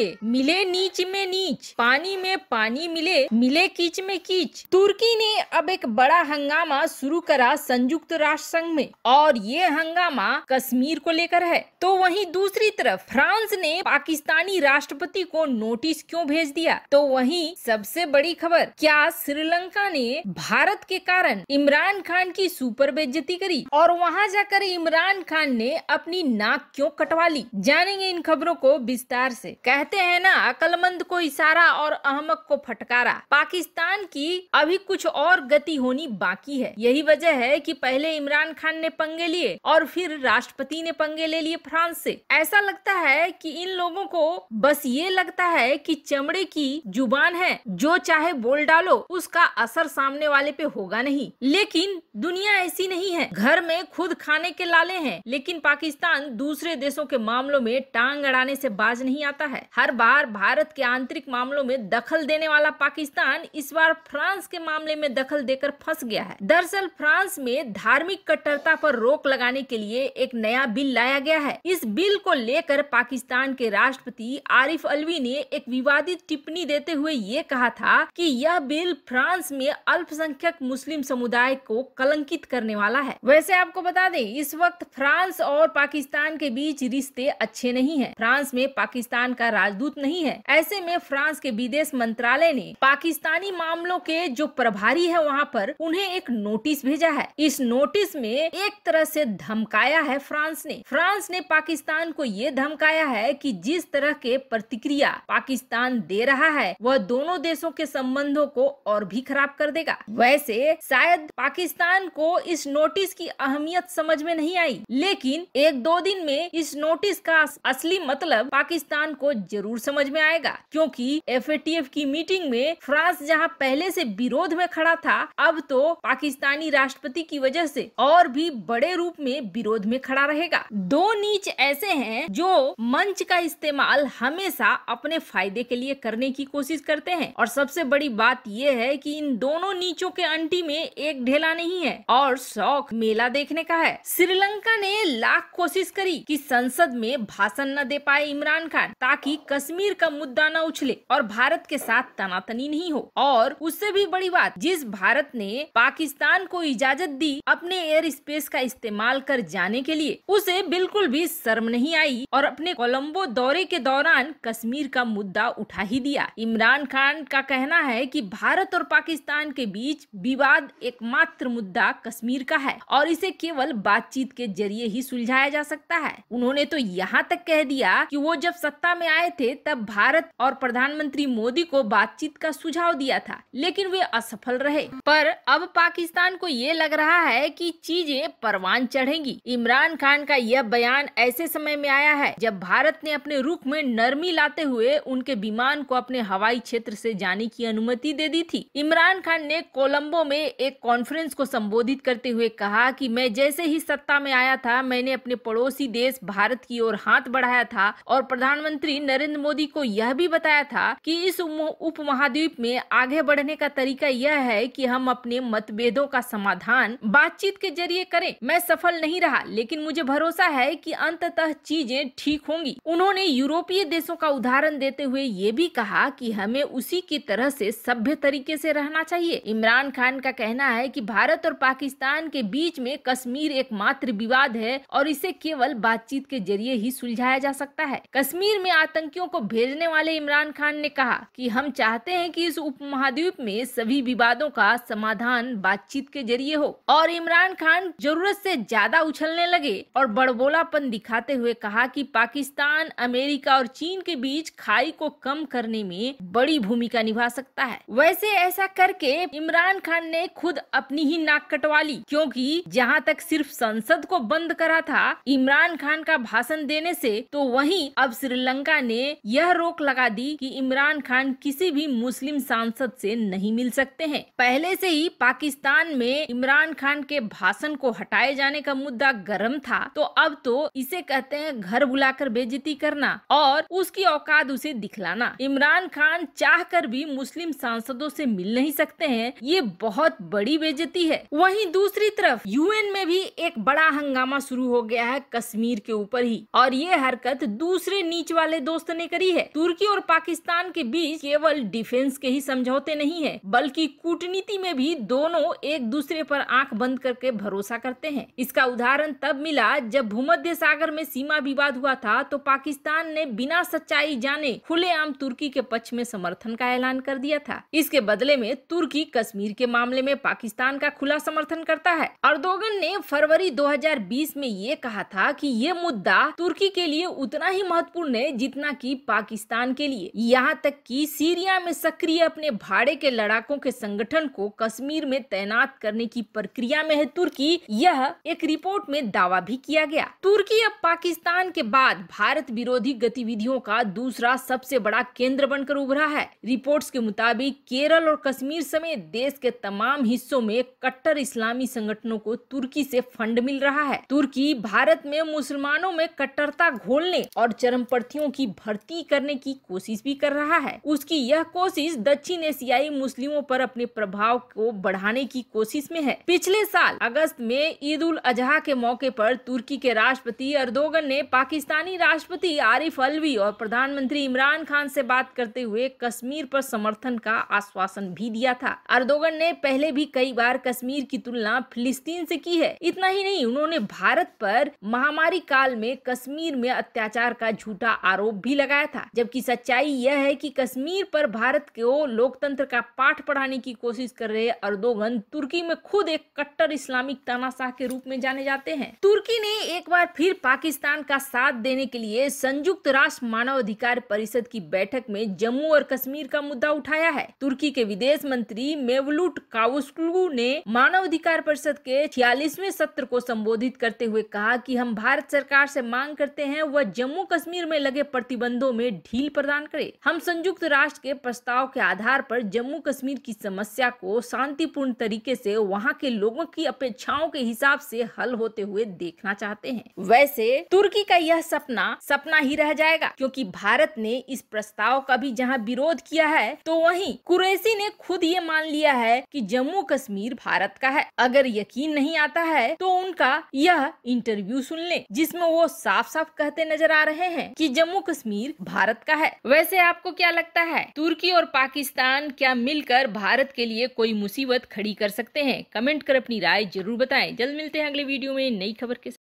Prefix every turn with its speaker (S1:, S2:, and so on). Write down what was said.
S1: मिले मिले नीच में नीच पानी में पानी मिले मिले कीच में कीच तुर्की ने अब एक बड़ा हंगामा शुरू करा संयुक्त राष्ट्र संघ में और ये हंगामा कश्मीर को लेकर है तो वहीं दूसरी तरफ फ्रांस ने पाकिस्तानी राष्ट्रपति को नोटिस क्यों भेज दिया तो वहीं सबसे बड़ी खबर क्या श्रीलंका ने भारत के कारण इमरान खान की सुपर बेज्जती करी और वहां जाकर इमरान खान ने अपनी नाक क्यों कटवा ली जानेंगे इन खबरों को विस्तार से कहते कहते हैं ना अकलमंद को इशारा और अहमक को फटकारा पाकिस्तान की अभी कुछ और गति होनी बाकी है यही वजह है कि पहले इमरान खान ने पंगे लिए और फिर राष्ट्रपति ने पंगे ले लिए फ्रांस से ऐसा लगता है कि इन लोगों को बस ये लगता है कि चमड़े की जुबान है जो चाहे बोल डालो उसका असर सामने वाले पे होगा नहीं लेकिन दुनिया ऐसी नहीं है घर में खुद खाने के लाले हैं लेकिन पाकिस्तान दूसरे देशों के मामलों में टांग अड़ाने से बाज नहीं आता है हर बार भारत के आंतरिक मामलों में दखल देने वाला पाकिस्तान इस बार फ्रांस के मामले में दखल देकर फंस गया है दरअसल फ्रांस में धार्मिक कट्टरता पर रोक लगाने के लिए एक नया बिल लाया गया है इस बिल को लेकर पाकिस्तान के राष्ट्रपति आरिफ अलवी ने एक विवादित टिप्पणी देते हुए ये कहा था कि यह बिल फ्रांस में अल्पसंख्यक मुस्लिम समुदाय को कलंकित करने वाला है वैसे आपको बता दें इस वक्त फ्रांस और पाकिस्तान के बीच रिश्ते अच्छे नहीं है फ्रांस में पाकिस्तान का राज राजदूत नहीं है ऐसे में फ्रांस के विदेश मंत्रालय ने पाकिस्तानी मामलों के जो प्रभारी है वहाँ पर उन्हें एक नोटिस भेजा है इस नोटिस में एक तरह से धमकाया है फ्रांस ने फ्रांस ने पाकिस्तान को ये धमकाया है कि जिस तरह के प्रतिक्रिया पाकिस्तान दे रहा है वह दोनों देशों के संबंधों को और भी खराब कर देगा वैसे शायद पाकिस्तान को इस नोटिस की अहमियत समझ में नहीं आई लेकिन एक दो दिन में इस नोटिस का असली मतलब पाकिस्तान को जरूर जरूर समझ में आएगा क्योंकि एफएटीएफ की मीटिंग में फ्रांस जहां पहले से विरोध में खड़ा था अब तो पाकिस्तानी राष्ट्रपति की वजह से और भी बड़े रूप में विरोध में खड़ा रहेगा दो नीच ऐसे हैं जो मंच का इस्तेमाल हमेशा अपने फायदे के लिए करने की कोशिश करते हैं और सबसे बड़ी बात यह है कि इन दोनों नीचों के अंटी में एक ढेला नहीं है और शौक मेला देखने का है श्रीलंका ने लाख कोशिश करी कि संसद में भाषण न दे पाए इमरान खान ताकि कश्मीर का मुद्दा न उछले और भारत के साथ तनातनी नहीं हो और उससे भी बड़ी बात जिस भारत ने पाकिस्तान को इजाजत दी अपने एयर स्पेस का इस्तेमाल कर जाने के लिए उसे बिल्कुल भी शर्म नहीं आई और अपने कोलम्बो दौरे के दौरान कश्मीर का मुद्दा उठा ही दिया इमरान खान का कहना है की भारत और पाकिस्तान के बीच विवाद एकमात्र मुद्दा कश्मीर का है और इसे केवल बातचीत के जरिए ही सुलझाया जा सकता है उन्होंने तो यहाँ तक कह दिया कि वो जब सत्ता में आए आए थे तब भारत और प्रधानमंत्री मोदी को बातचीत का सुझाव दिया था लेकिन वे असफल रहे पर अब पाकिस्तान को ये लग रहा है कि चीजें परवान चढ़ेंगी इमरान खान का यह बयान ऐसे समय में आया है जब भारत ने अपने रुख में नरमी लाते हुए उनके विमान को अपने हवाई क्षेत्र ऐसी जाने की अनुमति दे दी थी इमरान खान ने कोलम्बो में एक कॉन्फ्रेंस को संबोधित करते हुए कहा की मैं जैसे ही सत्ता में आया था मैंने अपने पड़ोसी देश भारत की ओर हाथ बढ़ाया था और प्रधानमंत्री नरेंद्र नरेंद्र मोदी को यह भी बताया था कि इस उप महाद्वीप में आगे बढ़ने का तरीका यह है कि हम अपने मतभेदों का समाधान बातचीत के जरिए करें मैं सफल नहीं रहा लेकिन मुझे भरोसा है कि अंततः चीजें ठीक होंगी उन्होंने यूरोपीय देशों का उदाहरण देते हुए ये भी कहा कि हमें उसी की तरह से सभ्य तरीके से रहना चाहिए इमरान खान का कहना है कि भारत और पाकिस्तान के बीच में कश्मीर एकमात्र विवाद है और इसे केवल बातचीत के जरिए ही सुलझाया जा सकता है कश्मीर में आतंक आतंकियों को भेजने वाले इमरान खान ने कहा कि हम चाहते हैं कि इस उपमहाद्वीप में सभी विवादों का समाधान बातचीत के जरिए हो और इमरान खान जरूरत से ज्यादा उछलने लगे और बड़बोलापन दिखाते हुए कहा कि पाकिस्तान अमेरिका और चीन के बीच खाई को कम करने में बड़ी भूमिका निभा सकता है वैसे ऐसा करके इमरान खान ने खुद अपनी ही नाक कटवा ली क्योंकि जहां तक सिर्फ संसद को बंद करा था इमरान खान का भाषण देने से तो वहीं अब श्रीलंका ने ने यह रोक लगा दी कि इमरान खान किसी भी मुस्लिम सांसद से नहीं मिल सकते हैं पहले से ही पाकिस्तान में इमरान खान के भाषण को हटाए जाने का मुद्दा गर्म था तो अब तो इसे कहते हैं घर बुलाकर बेजती करना और उसकी औकात उसे दिखलाना इमरान खान चाह कर भी मुस्लिम सांसदों से मिल नहीं सकते हैं ये बहुत बड़ी बेजती है वहीं दूसरी तरफ यूएन में भी एक बड़ा हंगामा शुरू हो गया है कश्मीर के ऊपर ही और ये हरकत दूसरे नीच वाले दोस्त ने करी है तुर्की और पाकिस्तान के बीच केवल डिफेंस के ही समझौते नहीं है बल्कि कूटनीति में भी दोनों एक दूसरे पर आंख बंद करके भरोसा करते हैं इसका उदाहरण तब मिला जब भूमध्य सागर में सीमा विवाद हुआ था तो पाकिस्तान ने बिना सच्चाई जाने खुलेआम तुर्की के पक्ष में समर्थन का ऐलान कर दिया था इसके बदले में तुर्की कश्मीर के मामले में पाकिस्तान का खुला समर्थन करता है अर्दोगन ने फरवरी 2020 में ये कहा था कि ये मुद्दा तुर्की के लिए उतना ही महत्वपूर्ण है जितना की पाकिस्तान के लिए यहाँ तक कि सीरिया में सक्रिय अपने भाड़े के लड़ाकों के संगठन को कश्मीर में तैनात करने की प्रक्रिया में है तुर्की यह एक रिपोर्ट में दावा भी किया गया तुर्की अब पाकिस्तान के बाद भारत विरोधी गतिविधियों का दूसरा सबसे बड़ा केंद्र बनकर उभरा है रिपोर्ट के मुताबिक केरल और कश्मीर समेत देश के तमाम हिस्सों में कट्टर इस्लामी संगठनों को तुर्की से फंड मिल रहा है तुर्की भारत में मुसलमानों में कट्टरता घोलने और चरमपंथियों की भर भर्ती करने की कोशिश भी कर रहा है उसकी यह कोशिश दक्षिण एशियाई मुस्लिमों पर अपने प्रभाव को बढ़ाने की कोशिश में है पिछले साल अगस्त में ईद उल अजहा के मौके पर तुर्की के राष्ट्रपति अर्दोगन ने पाकिस्तानी राष्ट्रपति आरिफ अलवी और प्रधानमंत्री इमरान खान से बात करते हुए कश्मीर पर समर्थन का आश्वासन भी दिया था अर्दोगन ने पहले भी कई बार कश्मीर की तुलना फिलिस्तीन से की है इतना ही नहीं उन्होंने भारत पर महामारी काल में कश्मीर में अत्याचार का झूठा आरोप भी भी लगाया था जबकि सच्चाई यह है कि कश्मीर पर भारत को लोकतंत्र का पाठ पढ़ाने की कोशिश कर रहे अर्दोगन तुर्की में खुद एक कट्टर इस्लामिक तानाशाह के रूप में जाने जाते हैं तुर्की ने एक बार फिर पाकिस्तान का साथ देने के लिए संयुक्त राष्ट्र मानव अधिकार परिषद की बैठक में जम्मू और कश्मीर का मुद्दा उठाया है तुर्की के विदेश मंत्री मेवलुट काउस्कू ने मानव अधिकार परिषद के छियालीसवें सत्र को संबोधित करते हुए कहा कि हम भारत सरकार से मांग करते हैं वह जम्मू कश्मीर में लगे प्रति प्रतिबंधों में ढील प्रदान करे हम संयुक्त राष्ट्र के प्रस्ताव के आधार पर जम्मू कश्मीर की समस्या को शांतिपूर्ण तरीके से वहां के लोगों की अपेक्षाओं के हिसाब से हल होते हुए देखना चाहते हैं वैसे तुर्की का यह सपना सपना ही रह जाएगा क्योंकि भारत ने इस प्रस्ताव का भी जहाँ विरोध किया है तो वही कुरैसी ने खुद ये मान लिया है की जम्मू कश्मीर भारत का है अगर यकीन नहीं आता है तो उनका यह इंटरव्यू सुन ले जिसमे वो साफ साफ कहते नजर आ रहे हैं की जम्मू कश्मीर कश्मीर भारत का है वैसे आपको क्या लगता है तुर्की और पाकिस्तान क्या मिलकर भारत के लिए कोई मुसीबत खड़ी कर सकते हैं कमेंट कर अपनी राय जरूर बताएं जल्द मिलते हैं अगले वीडियो में नई खबर के साथ